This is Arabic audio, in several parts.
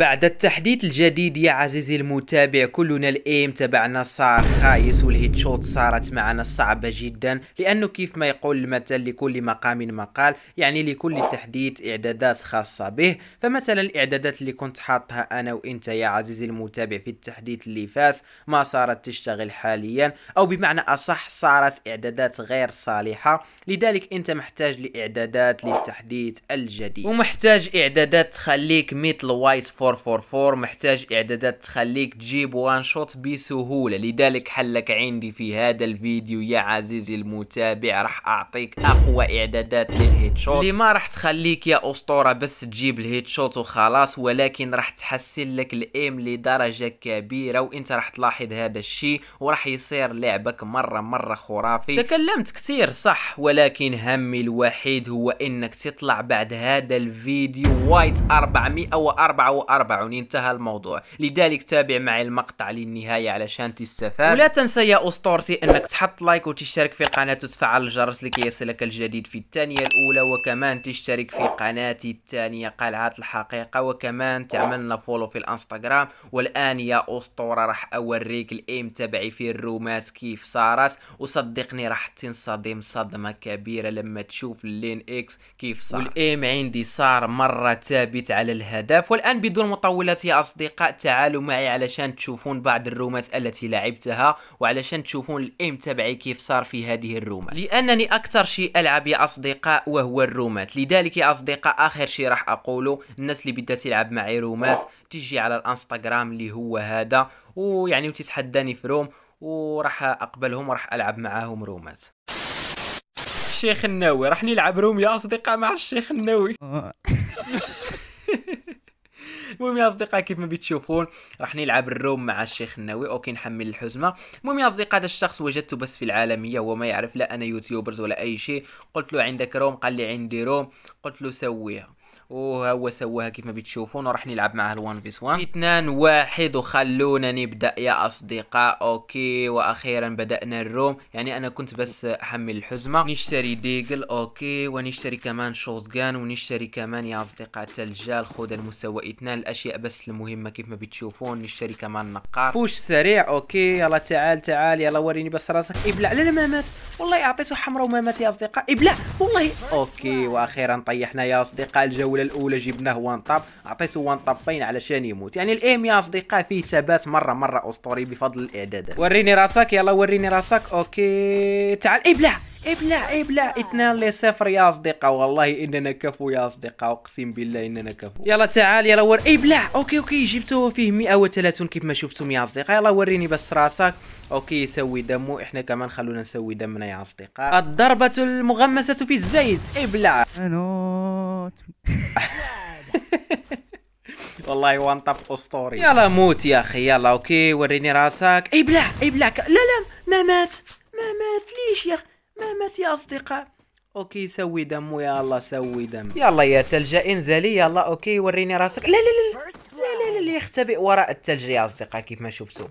بعد التحديث الجديد يا عزيزي المتابع كلنا الايم تبعنا صار خايس شوت صارت معنا صعبة جدا لانه كيف ما يقول المثل لكل مقام مقال يعني لكل تحديث اعدادات خاصة به فمثلا الاعدادات اللي كنت حاطها انا وانت يا عزيزي المتابع في التحديث اللي فات ما صارت تشتغل حاليا او بمعنى اصح صارت اعدادات غير صالحة لذلك انت محتاج لاعدادات للتحديث الجديد ومحتاج اعدادات تخليك مثل وايت فور 444 محتاج اعدادات تخليك تجيب وان شوت بسهولة لذلك حلك عندي في هذا الفيديو يا عزيزي المتابع راح اعطيك اقوى اعدادات للهيد شوت اللي ما راح تخليك يا اسطورة بس تجيب الهيد شوت وخلاص ولكن راح تحسن لك الايم لدرجة كبيرة وانت راح تلاحظ هذا الشيء وراح يصير لعبك مرة مرة خرافي تكلمت كثير صح ولكن همي الوحيد هو انك تطلع بعد هذا الفيديو وايت 444 44 انتهى الموضوع لذلك تابع معي المقطع للنهاية علشان تستفاد ولا تنسى يا أسطورتي أنك تحط لايك وتشترك في القناة وتفعل الجرس لكي يصلك الجديد في الثانية الأولى وكمان تشترك في قناتي الثانية قلعة الحقيقة وكمان تعملنا فولو في الانستغرام والآن يا أسطورة راح أوريك الإيم تبعي في الرومات كيف صارت وصدقني راح تنصدم صدمة كبيرة لما تشوف اللين إكس كيف صار والإيم عندي صار مرة ثابت على الهدف والآن بدون المطولات يا أصدقاء تعالوا معي علشان تشوفون بعض الرومات التي لعبتها وعلشان تشوفون الإيم تبعي كيف صار في هذه الرومات لأنني أكثر شيء ألعب يا أصدقاء وهو الرومات لذلك يا أصدقاء آخر شيء راح أقوله الناس اللي بدها تلعب معي رومات تجي على الانستغرام اللي هو هذا ويعني وتتحداني في روم وراح اقبلهم وراح العب معاهم رومات الشيخ النووي راح نلعب روم يا اصدقاء مع الشيخ النووي المهم يا اصدقاء كيف ما بتشوفون راح نلعب الروم مع الشيخ النووي اوكي نحمل الحزمه المهم يا اصدقاء هذا الشخص وجدته بس في العالميه هو ما يعرف لا انا يوتيوبرز ولا اي شيء قلت له عندك روم قال لي عندي روم قلت له سويها وها هو سواها كيف ما بتشوفون وراح نلعب معها الوان فيس وان اثنان واحد وخلونا نبدا يا اصدقاء اوكي واخيرا بدانا الروم يعني انا كنت بس احمل الحزمه نشتري ديجل اوكي ونشتري كمان شوتغان ونشتري كمان يا اصدقاء تلجال خذ المستوى اثنان الاشياء بس المهمه كيف ما بتشوفون نشتري كمان نقار بوش سريع اوكي يلا تعال تعال يلا وريني بس راسك ابلع لا لا ما مات والله اعطيته حمراء وما مات يا اصدقاء ابلع والله اوكي واخيرا طيحنا يا اصدقاء الجوله الجوله الاولى جبناه وان طاب اعطيته وان طابين علشان يموت يعني الايم يا اصدقاء فيه ثبات مره مره اسطوري بفضل الاعدادات وريني راسك يلا وريني راسك اوكي تعال ابلع إيه ابلع ابلع 2 لصفر يا اصدقاء والله اننا كفو يا اصدقاء اقسم بالله اننا كفو يلا تعال يلا ور ابلع اوكي اوكي جبته فيه 130 كيف ما شفتم يا اصدقاء يلا وريني بس راسك اوكي سوي دمه احنا كمان خلونا نسوي دمنا يا اصدقاء الضربة المغمسة في الزيت ابلع والله وان طب اسطوري يلا موت يا اخي يلا اوكي وريني راسك ابلع ابلع لا لا ما مات ما مات ليش يا اخي مهما يا أصدقاء اوكي سوي دم يا الله سوي دم يلا يا ثلجة انزلي يلا اوكي وريني راسك لا لا لا لا لا لا يختبئ وراء الثلج يا اصدقاء كيف ما شفتوا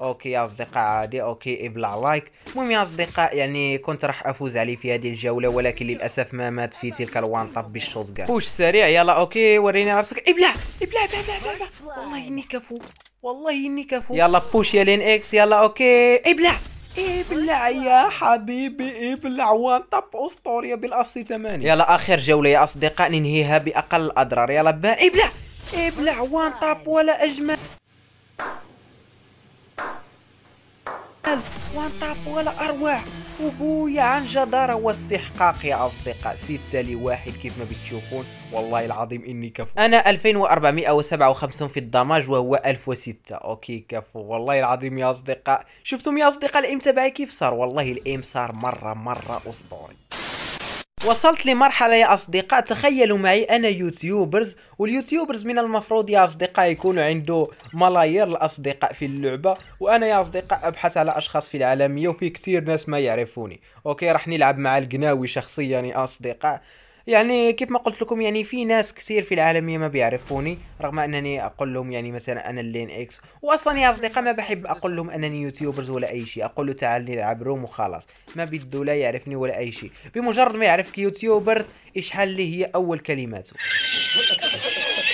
اوكي يا اصدقاء عادي اوكي ابلع لايك المهم يا اصدقاء يعني كنت راح افوز عليه في هذه الجوله ولكن للاسف ما مات في تلك الوان طب بالشوت بوش سريع يلا اوكي وريني راسك ابلع ابلع ابلع ابلع, ابلع. والله اني كفو والله اني كفو يلا بوش يا لين اكس يلا اوكي ابلع ابلع يا حبيبي ابلع وانطب اسطوريا بالاصي ثمانيه يلا اخر جوله يا اصدقاء ننهيها باقل الاضرار يلا ابلع ابلع طب ولا اجمل قال وانطفوا الأرواح وبويا عن جدارة واستحقاق يا أصدقاء ستة لواحد كيف ما بتشوفون والله العظيم إني كفو أنا 2457 في الدمج وهو 1006 أوكي كفو والله العظيم يا أصدقاء شفتم يا أصدقاء الإيم تبعي كيف صار والله الإيم صار مرة مرة أسطوري وصلت لمرحلة يا أصدقاء تخيلوا معي أنا يوتيوبرز واليوتيوبرز من المفروض يا أصدقاء يكونوا عنده ملايير الأصدقاء في اللعبة وأنا يا أصدقاء أبحث على أشخاص في العالمية وفي كثير ناس ما يعرفوني أوكي رح نلعب مع القناوي شخصيا يا أصدقاء يعني كيف ما قلت لكم يعني في ناس كثير في العالمية ما بيعرفوني رغم انني اقول لهم يعني مثلا انا اللين اكس واصلا يا اصدقاء ما بحب اقول لهم انني يوتيوبرز ولا اي شيء اقول له تعال نلعب روم وخلاص ما بده لا يعرفني ولا اي شيء بمجرد ما يعرفك يوتيوبرز اشحال لي هي اول كلماته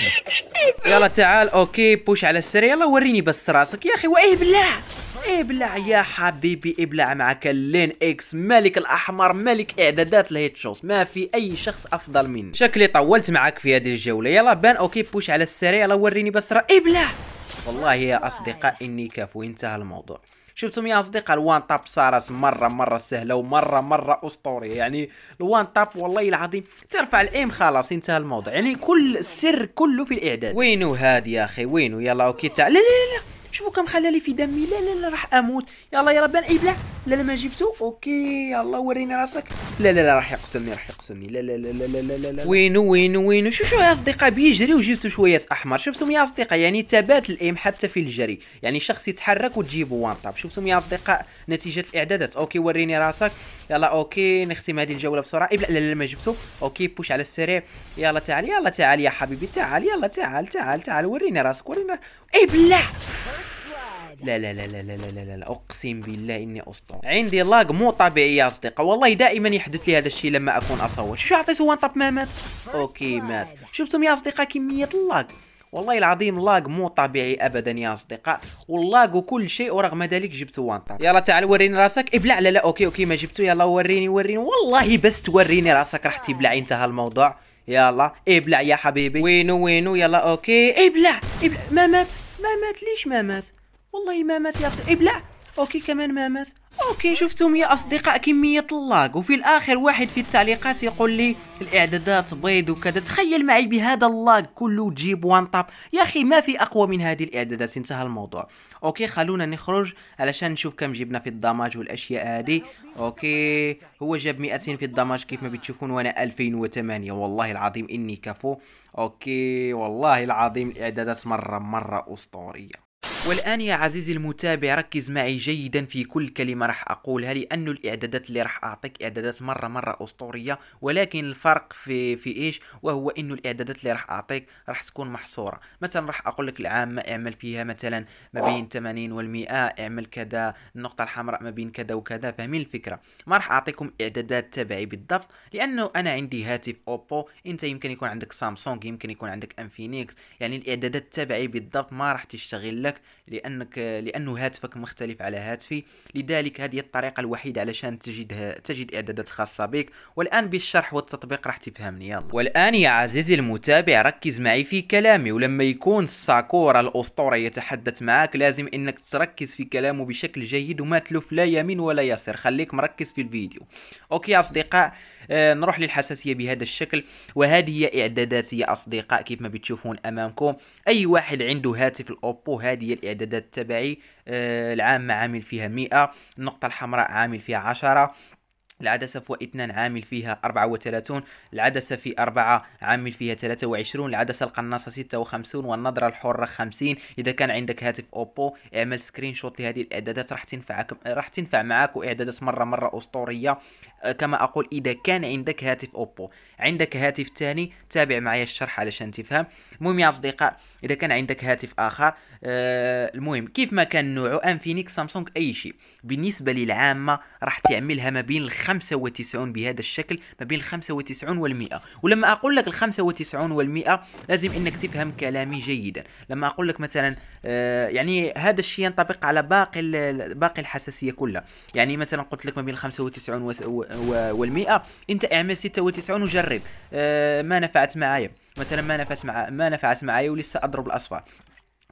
يلا تعال اوكي بوش على السريع يلا وريني بس راسك يا اخي وايه بالله ابلع إيه يا حبيبي ابلع إيه معك اللين اكس ملك الاحمر ملك اعدادات الهيد شوت ما في اي شخص افضل مني شكلي طولت معك في هذه الجوله يلا بان اوكي بوش على السريع يلا وريني بس راسك ابلع إيه والله يا اصدقاء اني كفو انتهى الموضوع شفتم يا اصدقاء الوان تاب صارت مره مره سهله ومره مره اسطوريه يعني الوان تاب والله العظيم ترفع الايم خلاص انتهى الموضوع يعني كل السر كله في الاعداد وينو هاد يا اخي وينو يلا اوكي تاع لا لا لا شوفوا كم خلالي في دمي لا لا لا راح اموت يلا يلا بان ابلع لا لا ما جبته اوكي الله وريني راسك لا لا لا راح يقتلني راح يقتلني لا لا لا لا لا لا لا وينو وينو وينو شوف شو يا اصدقاء بيجري وجبتو شويه احمر شفتم يا اصدقاء يعني ثبات الايم حتى في الجري يعني شخص يتحرك وتجيبه وان طاب شفتم يا اصدقاء نتيجه الاعدادات اوكي وريني راسك يلا اوكي نختم هذه الجوله بسرعه ابلع لا لا ما جبته اوكي بوش على السريع يلا تعال يلا تعال يا حبيبي تعال يلا تعال تعال تعال وريني راسك وريني ابلع لا لا لا لا لا لا لا, لا. اقسم بالله اني اسطى عندي لاج مو طبيعي يا اصدقاء والله دائما يحدث لي هذا الشيء لما اكون اصور شو عطيت وان طاب ما مات اوكي مات شفتم يا اصدقاء كميه اللاج والله العظيم لاج مو طبيعي ابدا يا اصدقاء واللاج وكل شيء ورغم ذلك جبت وان طاب يلا تعال وريني راسك ابلع لا لا اوكي اوكي ما جبته يلا وريني وريني والله بس توريني راسك راح تبلع انتهى الموضوع يلا ابلع يا حبيبي وينو وينو يلا اوكي ابلع ابلع ما مات ما مات ليش ما مات والله ما مات يا اخي ابلع إيه، اوكي كمان ما مات اوكي شفتم يا اصدقاء كمية اللاج وفي الاخر واحد في التعليقات يقول لي الاعدادات بيض وكذا تخيل معي بهذا اللاج كله تجيب وان طاب يا اخي ما في اقوى من هذه الاعدادات انتهى الموضوع اوكي خلونا نخرج علشان نشوف كم جبنا في الدمج والاشياء هذه اوكي هو جاب 200 في الدمج كيف ما بتشوفون وانا 2008 والله العظيم اني كفو اوكي والله العظيم الاعدادات مرة مرة اسطورية والآن يا عزيزي المتابع ركز معي جيدا في كل كلمة راح أقولها لأن الإعدادات اللي راح أعطيك إعدادات مرة مرة أسطورية ولكن الفرق في في إيش وهو إنه الإعدادات اللي راح أعطيك راح تكون محصورة مثلا راح أقول لك العامة اعمل فيها مثلا ما بين 80 و100 اعمل كذا النقطة الحمراء ما بين كذا وكذا فاهمين الفكرة ما راح أعطيكم إعدادات تبعي بالضبط لأنه أنا عندي هاتف أوبو أنت يمكن يكون عندك سامسونج يمكن يكون عندك أنفينيكس يعني الإعدادات تبعي بالضبط ما راح تشتغل لك لانك لانه هاتفك مختلف على هاتفي لذلك هذه الطريقه الوحيده علشان تجد تجد اعدادات خاصه بك والان بالشرح والتطبيق راح تفهمني يلا والان يا عزيزي المتابع ركز معي في كلامي ولما يكون الساكورا الاسطوره يتحدث معك لازم انك تركز في كلامه بشكل جيد وما تلف لا يمين ولا يسار خليك مركز في الفيديو اوكي يا اصدقاء آه نروح للحساسيه بهذا الشكل وهذه هي اعدادات يا اصدقاء كيف ما بتشوفون امامكم اي واحد عنده هاتف الاوبو هذه الاعدادات تبعي آه، العام عامل فيها 100 النقطه الحمراء عامل فيها 10 العدسة في اثنان عامل فيها 34 العدسة في أربعة عامل فيها 23 العدسة القناصة 56 والنظرة الحرة 50 إذا كان عندك هاتف أوبو اعمل سكرين شوت لهذه الإعدادات راح تنفعك راح تنفع معك وإعدادات مرة مرة أسطورية آه، كما أقول إذا كان عندك هاتف أوبو عندك هاتف ثاني تابع معي الشرح علشان تفهم المهم يا أصدقاء إذا كان عندك هاتف آخر آه المهم كيف ما كان نوعه أنفينيكس سامسونج أي شيء بالنسبة للعامة راح تعملها ما بين الخ 95 بهذا الشكل ما بين 95 وال 100 ولما اقول لك ال 95 وال 100 لازم انك تفهم كلامي جيدا لما اقول لك مثلا آه يعني هذا الشيء ينطبق على باقي باقي الحساسيه كلها يعني مثلا قلت لك ما بين 95 وال 100 انت اعمل 96 وجرب آه ما نفعت معايا مثلا ما نفعت مع ما نفعت معايا ولسه اضرب الاصفار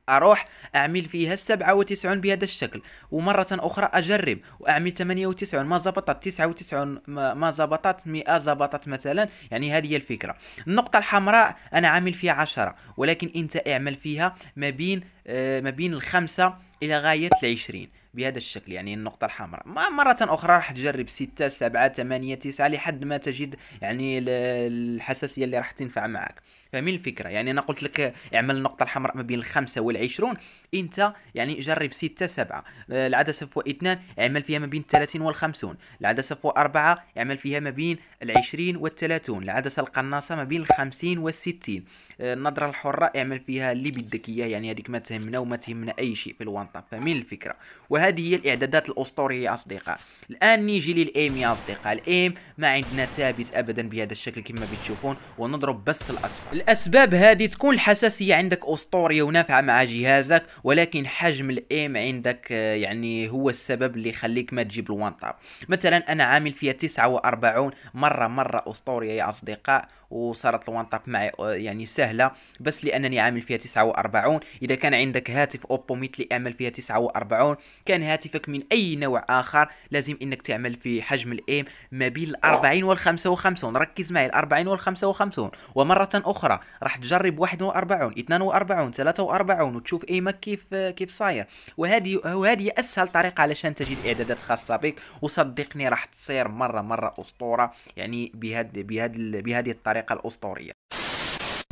اروح اعمل فيها 97 بهذا الشكل ومره اخرى اجرب واعمل 98 ما زبطت 99 ما زبطت 100 زبطت مثلا يعني هذه هي الفكره النقطه الحمراء انا عامل فيها 10 ولكن انت اعمل فيها ما بين آه، ما بين الخمسة الى غايه العشرين بهذا الشكل يعني النقطة الحمراء مرة أخرى راح تجرب ستة سبعة ثمانية تسعة لحد ما تجد يعني الحساسية اللي راح تنفع معك فمن الفكرة يعني أنا قلت لك اعمل النقطة الحمراء ما بين الخمسة والعشرون أنت يعني جرب ستة سبعة العدسة فوق اثنان اعمل فيها ما بين الثلاثين والخمسون العدسة فوق أربعة اعمل فيها ما بين العشرين والثلاثون العدسة القناصة ما بين الخمسين والستين النظرة الحرة اعمل فيها اللي بدك إياه يعني هذيك ما تهمنا وما تهمنا أي شيء في الوانطة فمن الفكرة وهذا هذه هي الاعدادات الاسطوريه يا اصدقاء الان نيجي للايم يا اصدقاء الايم ما عندنا ثابت ابدا بهذا الشكل كما بتشوفون ونضرب بس الاسفل الاسباب هذه تكون الحساسيه عندك اسطوريه ونافعه مع جهازك ولكن حجم الايم عندك آه، يعني هو السبب اللي يخليك ما تجيب الوانطاب مثلا انا عامل فيها 49 مره مره اسطوريه يا اصدقاء وصارت الوانطاب معي يعني سهله بس لانني عامل فيها 49 اذا كان عندك هاتف اوبو مثلي اعمل فيها 49 كان هاتفك من اي نوع اخر لازم انك تعمل في حجم الايم ما بين ال 40 وال 55 ركز معي ال 40 وال 55 ومره اخرى راح تجرب 41 42 43 وتشوف ايمك كيف كيف صاير وهذه وهذه اسهل طريقه علشان تجد اعدادات خاصه بك وصدقني راح تصير مره مره اسطوره يعني بهذه بهذه بهذه الطريقه الطريقة الأسطورية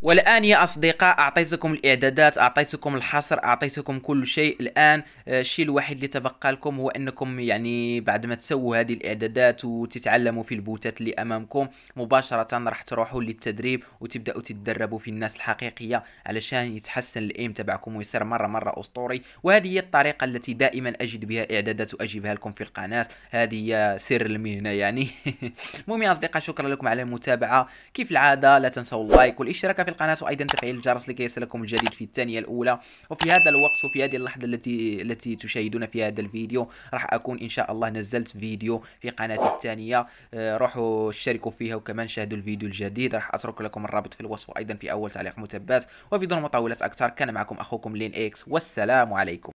والآن يا أصدقاء أعطيتكم الإعدادات أعطيتكم الحصر أعطيتكم كل شيء الآن آه، الشيء الوحيد اللي تبقى لكم هو أنكم يعني بعد ما تسووا هذه الإعدادات وتتعلموا في البوتات اللي أمامكم مباشرة راح تروحوا للتدريب وتبدأوا تتدربوا في الناس الحقيقية علشان يتحسن الإيم تبعكم ويصير مرة مرة أسطوري وهذه هي الطريقة التي دائما أجد بها إعدادات وأجيبها لكم في القناة هذه هي سر المهنة يعني المهم يا أصدقاء شكرا لكم على المتابعة كيف العادة لا تنسوا اللايك والاشتراك في القناة وأيضا تفعيل الجرس لكي يصلكم الجديد في الثانية الأولى وفي هذا الوقت وفي هذه اللحظة التي التي تشاهدون في هذا الفيديو راح أكون إن شاء الله نزلت فيديو في قناتي الثانية آه، روحوا اشتركوا فيها وكمان شاهدوا الفيديو الجديد راح أترك لكم الرابط في الوصف وأيضا في أول تعليق متبات وبدون مطاولة أكثر كان معكم أخوكم لين إكس والسلام عليكم